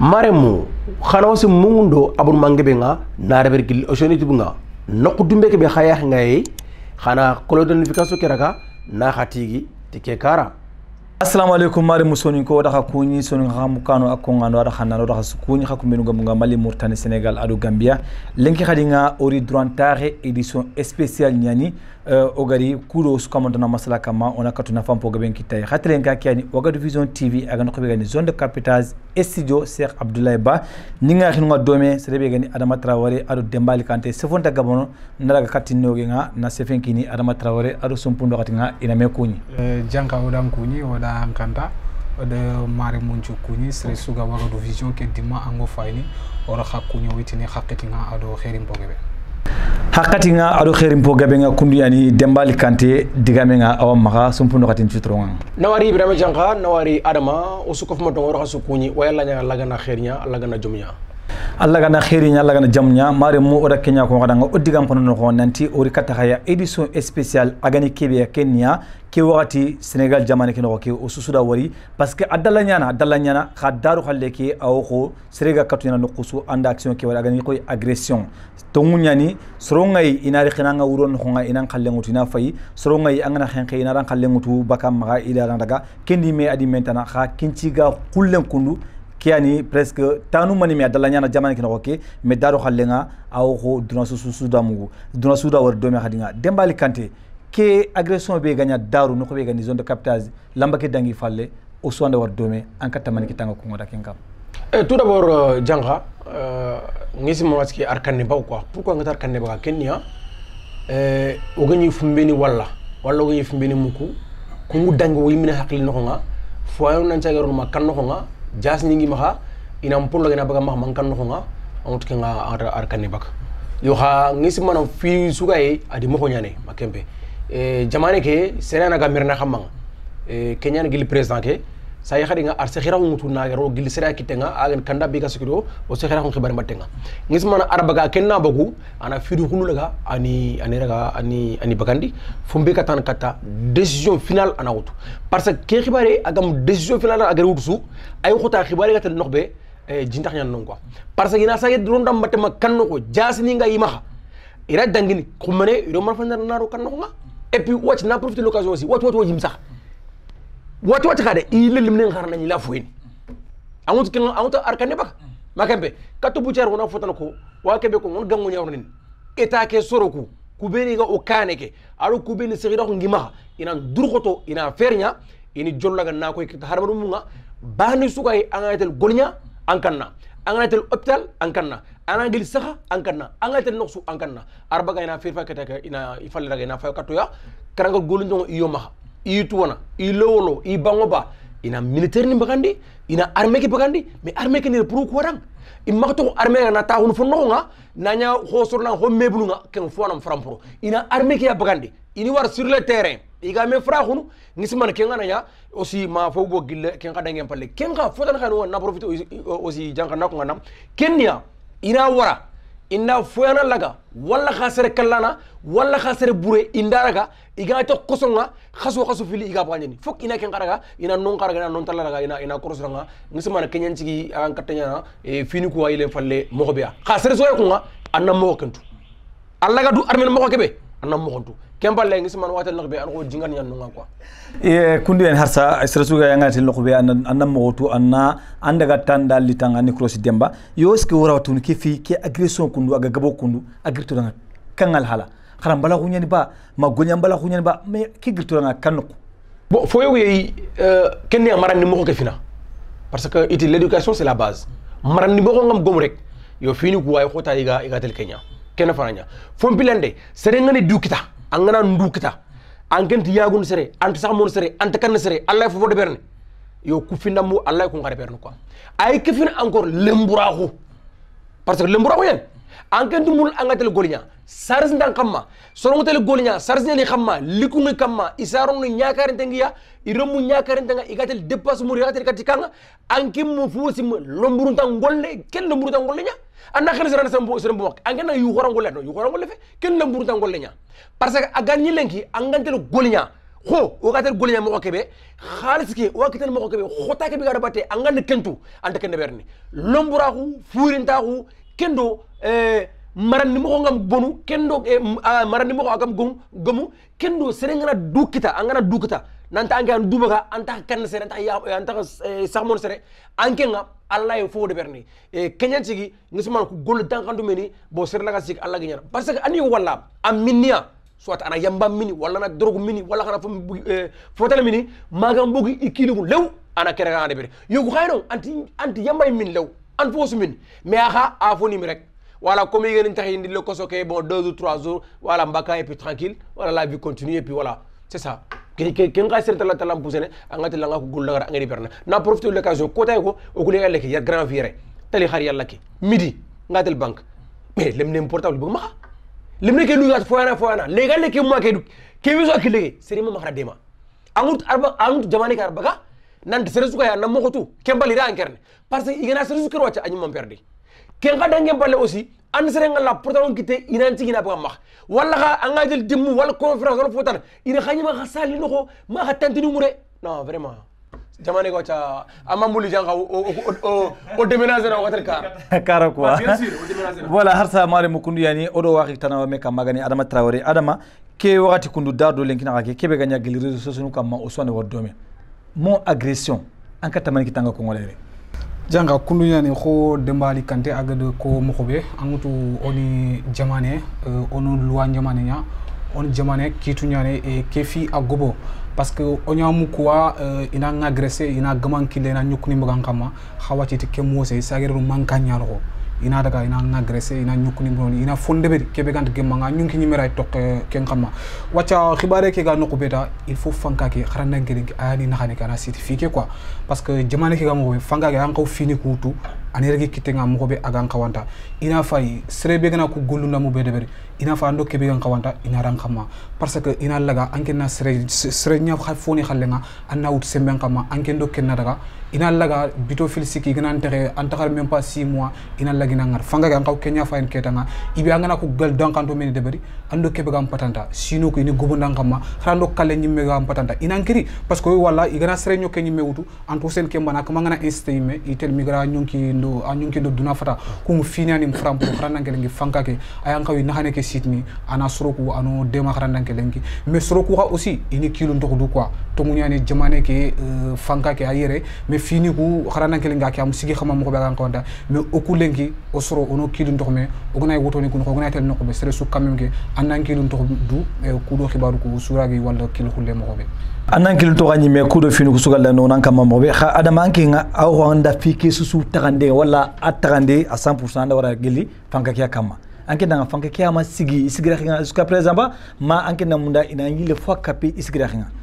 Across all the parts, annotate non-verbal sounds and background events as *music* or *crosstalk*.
maremu xana wasi mungundo abun mangebe nga nareber gil oshoni tibunga noku dumbe ke be khaya ngay xana kolodon fikaso keraka na khatigi tike kara assalamu alaikum mari musoni ko daga kunyi soni ha mukano akon ngano daga hanano daga sukuni ha kuminu gamu ngamali murtani senegal adu gambia linki khadinga ori droit tare édition spéciale nyani Eh, o gari kuuɗo sukamantona masala kamma wona ka tuna fampoga ɓen kittayi hattelen ka kiyani wagadu vision tv agano koɓe gani zone de captage studio cheikh abdoulaye ba ninga hinuga dome sede ɓe gani adama trawaré aɗo dembali kante sefonta gabono naraga kattinnogue nga na sefen kini adama trawaré aɗo sumpundo kati ga ina me kuñi eh, janka oɗan kuñi oɗan kanta oɗo mare muncu kuñi sere suga wagadu vision ke dima ango fayni oɗo hakkuño witini hakkitinga aɗo herimpogue ɓe hakkati nga aɗo heerimpo gabe nga kunduyani dembali kante digame nga awa maxa sumpundo xatin cutronga nawari ibrahima dianka nawari adama o sukofuma dongoro xa sukuñi waya lañaga lagana xeerña lagana jomña allah gana heeriña allah gana jamuña maare mo oɗa keña ko waɗanga oddigam panono ko nanti ori katta haya édition special agani keɓe a kenniya ke wakati sénégal jamane ke noxo ke o susuda wari parce que a dalla ñana a dalla ñana xa daru xalle ke awo xo séréga katuyana no qusu anda action ke wari agani koy agression tongu ñani sorongay inari xenanga wuro noxonga inan xallengutu na fayi sorongay angana xenxe inaran xallengutu baka maxa idaran daga kendi me adi mentana xa kinciga xullen kundu kiani presque tanu mani mi adala nyana jamana kino ke me daro khallenga aw ko duna susu da mugu duna suda war do me khadinga dembali kante ke agression be gaña daru no ko be gani zone de captage lamba ke dangi falle o sonde war do en an katta ki tanga ko ngoda ken eh, tout d'abord euh, janga euh, ngisi mo watski arkanne baw quoi pourquoi ngata arkanne baw kenya eh o gani fumbeni wala wala o gani fumbeni muku kungu dangi wo yimina hakli no fo ayo nan tagaro kan no jas nyingi maha ina mpulo gena baga maha kan no nga ontu kenga nga ar ar kanne bak yo ha ngisi mana fi suga e adi mo nyane makembe e eh, jamane ke serena ga mirna khamang e eh, kenyan gil president ke saya khadi nga ar sekhira mutu na garo gil sira kitenga agan kanda bika sikiro o sekhira hun khibar matenga ngismana arbaga kenna bagu ana fidu kunu laga ani ani raga ani ani bagandi fumbe katan kata decision final ana wutu parce que agam decision final agar wutu su ay khota khibare katan nokbe eh, jintax ñan non quoi parce que ina sa yed rondam matema kanno ko jasni nga yimaha ira dangini kumane ro man fa nar naro kanno nga et puis wacc na profiter l'occasion aussi watch watch wajim wati wati kada ile limne ngarna ni lafuin angut kin angut arkane bak makembe katu buchar wona fotana ko wa kembe ko ngon gamu nyawna nin eta ke soroku kubeni ga ukane ke aru kubeni sigira ko ngima ina durgoto ina fernya ini jollaga na ko kita harmaru munga bani suka yi an ayatel golnya an kanna hotel ayatel hopital an kanna an angil saha an kanna an ayatel noksu an kanna arbaga ina firfa kata ina ifalla ina fa katoya karanga golun iyo maha ituwana ilowolo ibangoba ina militaire ni bagandi ina armée ki bagandi mais armée ki ni pour ko warang imma to armée na ta hun fonno nga nanya hosor na homme bulu nga ken fo na frampro ina armée ki bagandi ini war sur le terrain iga me fra hunu ngisman ken ngana ya aussi ma fo bo gille ken kada dangen palle ken ga fo tan kan na profite aussi janka na ko ngana kenya ina wara inda foyana laga wala khasere kallana wala khasere bure indaraga iga ta kosonga khaso khaso fili iga banyani fuk ina ken karaga ina non karaga ina non talaga ina ina korosranga na kenyan cigi an ah, katanya e eh, fini ko ayile falle mogobe khasere soye nga anna mo kentu allaga du armen mo kebe anna mo kentu kempalla ngis man watel nakbe an ko jingan yan nunga kwa e kundi en harsa stresu ga yanga tin nakbe an anna mo anna anda ga tanda li tanga ni cross demba yo ski wora tun ke fi ke agression kundu aga gabo kundu agrito nga kangal hala kharam bala hunyani ba ma gonyan bala hunyani ba me ke grito danga kanko bo yo ye eh, ken ne ya maran ni moko ke fina parce que it l'éducation c'est la base maran ni bo ngam gom rek yo fini ko way khota iga iga tel kenya kena fananya fombilande serengani kita angana gana ndukita an kenti yagun sere ant sax mon sere ant kan sere allah ya de berne yo ku kufinda mu allah ya ngare berne quoi ay kifin encore lemburahu parce que lemburahu yen an kenti mul angatel golinya sarz ndan kamma soro ngatel golinya saris ni kamma ngi kamma isaron ni nyaakar ndeng ya iremu nyaakar ndeng igatel depasse mu riatel katikanga an mu fusi mu lomburun tan golle ken lomburu tan golle nya anda khali sirana sembo sembo wak angena yu horan golle no yu horan golle fe ken la mburu tan golle nya parce que aganyi lenki angantel golle nya ho wakatel golle nya mo kebe khalis ke wakatel mo kebe khota ke bigara batte angan kentu anda ken berni lombura hu furinta hu kendo maran ni mogo ngam bonu kendo maran ni marandi mogo gum gumu kendo serengana dukita angana dukita nantanga an dubaga anta kan sere anta ya anta eh, sarmon sere nga alla e fo de berni e eh, kenya tigi ngusman ku gol tan kandu meni bo sere laga sik alla parce que ani wala am minniya soit ana yamba mini wala na drogue mini wala kana eh, fotel mini magam bogi ikiligu lew ana kere kana de beri anti anti yamba mini lew an fosu min mais aha afoni mi rek voilà comme il y a une le cosoke, bon, deux ou trois jours, voilà, Mbaka, et puis tranquille, voilà, la vie continue, et puis voilà, c'est ça. ken ga ser tala tala pusene anga tala anga gulla gara angeri berna na profite de l'occasion kota ko o kule galle ya grand viere tali khari yalla ke midi nga tel bank mais lemne portable bu ma lemne ke lu gat foyana foyana le galle ke ma ke du ki wiso akile seri ma makhra dema angut arba angut jamani kar baga nan de seresu ka ya nan mo ko tu kembali da ankerne parce que igana seresu kirwacha anyi man perdi ken ga dangen balle aussi an nga la protagon kite inan gina ba mak wala ga anga del dimu wala conférence wala fotan ina khani ma khasali no ma khatantini mure non vraiment jamane ko cha ama mbuli janga o o o deménager o watar kar kar quoi ah, voilà harsa mare mukundu yani odo waxi tanawa me kam magani adama traoré adama ke waxati kundu do dado lenkina kake kebe ganya gili réseaux sociaux kam ma o sone wodome mon agression an katamani kitanga kongolere janga kunduñani ko dembali kante agade ko mokoɓe angutu oni jamane uh, ono loi jamane ña on jamane kituñane e kefi a gobo parce que oñamu kuwa uh, ina ngagresse ina gamankille ina ñukkuni mbogan kamma hawaciti ke mose sagere ru mankañaloko ina daga ina na grese ina nyukuni broni ina ke be kebe gant gemma nga nyunki ni meray tok eh, ken xamma wacha xibare ke ga nokku beta il faut fanka ke xarana ngere ani na xane kana certifié quoi parce que jamane ke ga mo fanka ke an ko fini kutu ani regi kitenga mo be agan kawanta ina fay serebe gana ku gollu na mo be de ina fa ando kebe gan kawanta ina ran kama parce que ina laga anke na sere sere nya kha foni khalenga anna ut semben kama anke ndo kenna daga ina laga bito filsiki gana antere antakar même pas 6 mois ina lagina ngar fanga gan kaw kenya fa en ketanga ibe angana ko gal dan kanto men de ando kebe gam patanta sino ko ini gobondan kama rando kale nyimme gam patanta inankiri parce que wala igana sere nyoke nyimme wutu anto sen ke mana kama ngana yi yimme itel migra nyonki ndo anyonki ndo duna fata kum fini ani mfram pro frana ngelengi fanka ke ayanka wi nahane ke sitni ana soroku ano dema kharandanke lengi mais soroku aussi ini kilu kilo du quoi toŋuñani jamane ke eh, fanka e e ke a yere eh, mais fini ku xarananke lenga ke am sigi xama moxo ɓegan konta mais o ku lenki o soro ono kiidun toxume ogunay wotoni kun ogunay tel noxoɓe sere su quand ke a nan kiidun tox du kuɗo xibaru ku suragi walla kil xulle moxoɓe anan kilu to ganyi me kudo finu kusugal no nan kama mobe kha adama anki nga aw wanda fiki susu tagande wala atagande a 100% da wara gili fanka kiya kama anke danga fanka kiya ma sigi isigra khinga jusqu'à présent ba ma anke na munda ina e ngile fo kapi isigra khinga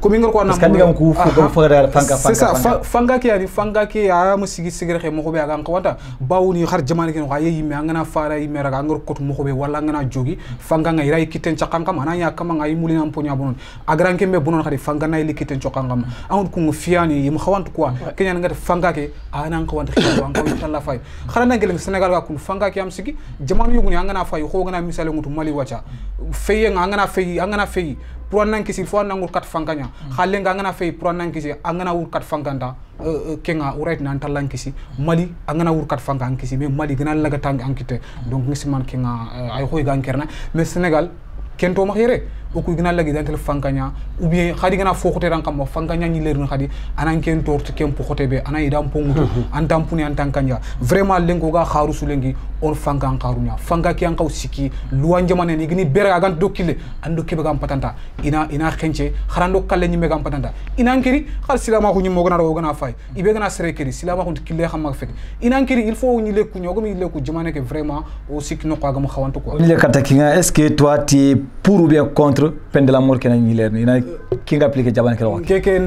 komin ko na skandi gam ku fu ko fa dal fanga fanga sisa fanga ke yani fanga ke ya mu sigi sigir he mo ko be aga ko wata bawuni har jamana ke ha yi me fara yi mera ngar ko mo ko be wala ngana jogi fanga ngai rai kiten chakan kam ananya kama ngai mulina mponya bonon agran ke me bonon khadi fanga nai likiten chakan kam awun ku fiani yim khawant kwa kenya ngat fanga ke anan ko wanta khadi ko talla fay kharana ngel senegal ga kun fanga ke am sigi jamana yugo ni angana fay ko ngana misale ngutu mali wacha feye angana feyi angana feyi pour an kisi fo an nangur kat fanganya khale nga ngana fay pour an kisi angana wur kat fanganda eh, eh, kenga urait nan talan kisi mali angana wur kat fanga kisi mais mali gna laga tang ankite donc ngisiman kenga eh, ay hoy gankerna mais sénégal kento ma xere oku igana lagi dan kel fankanya ou bien khadi gana fo khote ranka mo fankanya ni lerun khadi anan ken torte ken po khote be anan idam pongutu *laughs* antam puni antan kanya vraiment lengo ga kharu sulengi on fanka an kharunya fanka ki an kaw siki luwan jamane ni gni bere ga do kille ando kebe gam patanta ina ina khenche kharando kalle ni megam patanta ina nkiri khar silama ko ni mo gana ro gana fay ibe gana sere kiri silama ko kille kham mak fek ina nkiri il faut ni leku nyogo mi leku jamane ke vraiment o sik no ko ga mo khawanto ko ni le katakinga est ce que toi tu pour ou bien contre contre peine de la mort kena ñiler ina kinga appliquer jaban kela wakki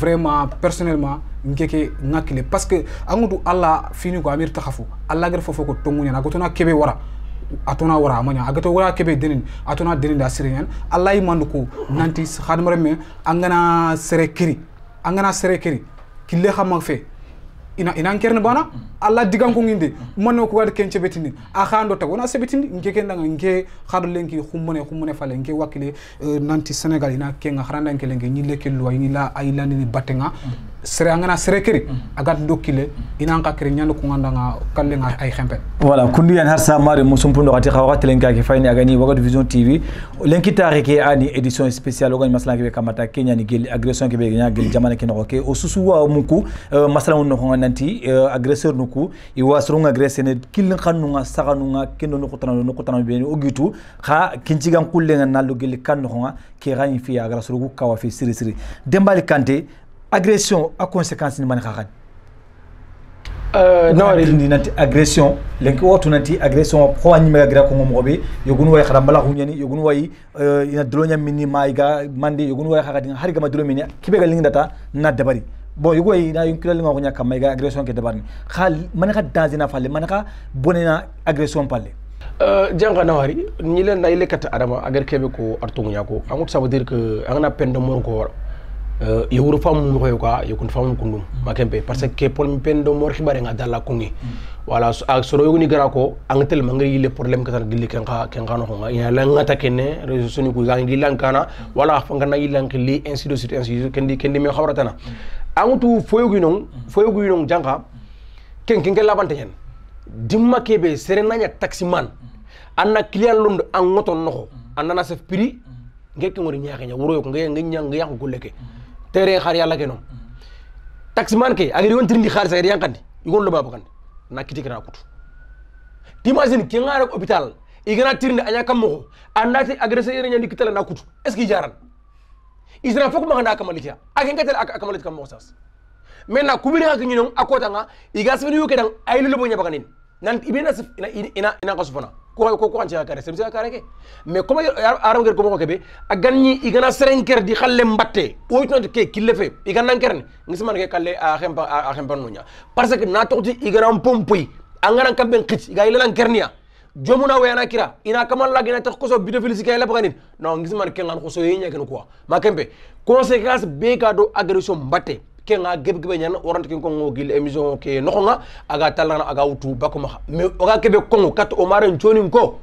vraiment personnellement nkeke ngakile parce que angudu allah fini ko amir takhafu alla gar fofo ko tongunya na ko tona kebe wara atona wara amanya agato wara kebe denin atona denin da sirenyan alla imandu ko nanti khadmare me angana sere kiri angana sere kiri kille xamak fe ina ina kerne bana alla digankugindi manno kuwadi ken cebetindi a hando ta wona sebetindi nke ken daga nke hado lenki hummone hummone fale nke wakkile eh, nanti sénégal ina kenga harandanke lenke ñille ke luwa inila a yilandini battenga sere angana sere kiri agat dokkile inan ka kiri ñando kugandaga kallenga ay hempen voilà kunduyan har samari musumpundo xati xa waxati lenke ake fayni agani wagati vision tv lenki taxe ke ani édition spéciale ogani masalan ɓe kamata keñani gel agression keɓe ña gel jamana ke noxo ke o susuwa muku eh, masala mu noxonga nanti eh, agresseur nu ku iwa surunga grese ne kilin khannunga saganunga kendo no kutana no kutana be no gitu kha kinci gan kullenga nalu gel kannunga ke gani fi agara surugu kawa fi siri siri dembali kante agression a conséquence ni man khakhani euh, nawari nanti agression lenki wotu nanti agression ko anyi mega gira ko mobe yogun way khara bala hunyani yogun way euh, ina dolonya mini maiga mande yogun way khara dinga har gama dolo minni kibe ga lingdata na dabari bo yugo e, da yun kilal nga kunya kamay ga agression ke debarni khal man ka na falle man ka bonena agression palle euh janga nawari ni len na lekat kata adama agar kebe ko artungu nyako angut ça veut dire que na pendo mor ko euh yewru fam mo ko ka yekun fam kundum makembe parce que pour mi pendo mor xibare nga dalla kungi wala soro yogni gara ko ma mangri le problème ka tan gilli kanka kanka no nga ina la nga takene resolution ko zangi lankana wala fanga na ilankli ainsi de kendi kendi me xawratana tu angutu foyogi non foyogi jangka, janga ken ken labante hen dimma kebe serenanya taximan mm. anna client londo an ngoton noko mm. na sef ngek mm. ngeke ngori nyaake nya wuro ko ngek ngey nyang ngey ko leke tere xar ala ke taxi taximan ke agi riwon trindi xar sa riyang kandi igon lo babakan kandi na kiti kira kutu zin ki ngarek opital igana trindi anya kam moko agresa yere nya ndikitala na kutu eski jaran isra fok maganda akamalitia akenkatel akamalit kam mosas maintenant kubire hak ñinon akotanga iga sefini yuke dang ay lulu bonya bakanin nan ibena sef ina ina ina kasufana ko ko ko anci akare sebisi akare ke mais comme aram ger ko kebe aganni igana serenker di xalle mbatte o yitno ke killefe igana nankerne ngisman ke kale a xempa a xempa nunya parce que na tokti igana pompoy angaran kamben xit iga ilalan kernia jomuna wena kira ina kamalla gina ta kuso bido filisi kay la baganin no ngis man ken ngan kuso yenya ken kuwa makembe conséquence be ka do agression batte ken nga geb gebe nyana warant ken ko ngogil émission ke no nga aga talana aga wutu bakuma me aga kebe kongo kat o maren chonin ko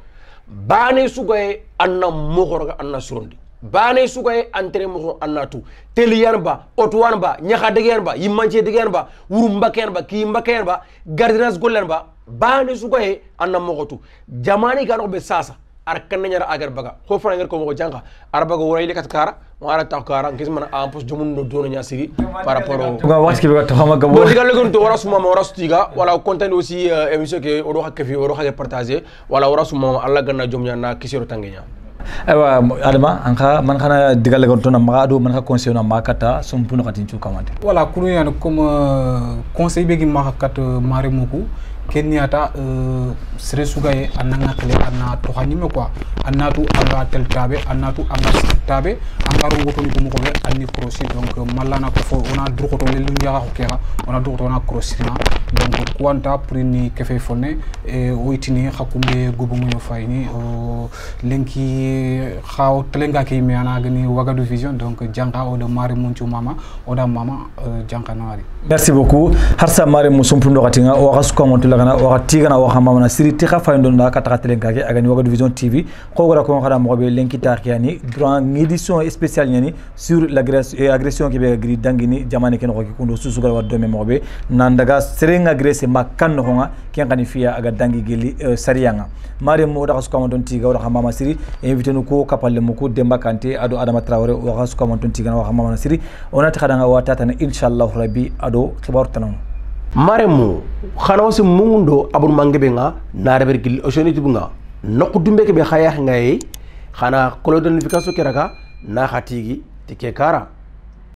bane sugaye anna mohoraga anna surundi bane sugaye antere mogo anna tu teliyan ba otwan ba nyaha degen ba yimmanche degen ba wurum baken ba ki mbaken ba gardinas gollen ba bani suka he anna mogotu jamani gano be sasa ara kanne nyara agar baga ho fana ngar ko mo janga ara baga wora ile katkara mo ara ta kara ngis mana am pos jomun no do nya siri par rapport au ga wax ki ga to ga bo digal to wara suma wara stiga wala content aussi euh, émission ke odo hakke fi odo hakke partager wala wara suma alla ganna jom nya na kisiro tangeña ewa adama anka man kana diga gon to na ma do man ka conseil na makata sum puno katin chu wala kunu yan comme euh, conseil begi gi ma hakkat euh, mare moku kenyata uh, eh, sere suga ye an n'an ka kɛlɛ an n'a tɔgɔɲimi kuwa an n'a to an ka tɛli tabe an n'a to an ka sigi tabe an ka rongotoni kumɔgɔ bɛ an ni kɔrɔsi donc malana kofɔ ona dɔgɔtɔlelu ɲaga kɛra ona dɔgɔtɔna kɔrɔsirina donc kuwanta pri ni kɛfɛ fɔne eh, o itini hakunbe gobogoɲo fayini o oh, lenki xa telen ka ke me anagani wagadu vision donc janka o de mari muncu mama o da mama uh, eh, janka nari merci beaucoup harsa mari musum pum dogatinga o xasukangontula lagana wakati gana wakama mana siri tika fayin ndon da kata kata lenka aga ni waga division tv ko gara ko kada mo be lenki tar ki ani grand edition spécial ni sur eh, agression ki be gri dangini jamane ken ko ki kundo susu gara waddo domé mo be nan daga serenga grese makkan no nga ken kani fiya aga dangi geli eh, sarianga mari mo da suka mon tiga wada ma siri invité eh, nu ko kapalle mo ko demba kante ado adama traore waga suka mon tiga na waga mama siri onati kada nga watata na inshallah rabbi ado khibar tanan maremu xanawsi mungundo abun mangebe nga nareber gilli oshoni tibu nga noqudumbe kebe xayax ngaye xana kolodonification keraka na xatigi tike kara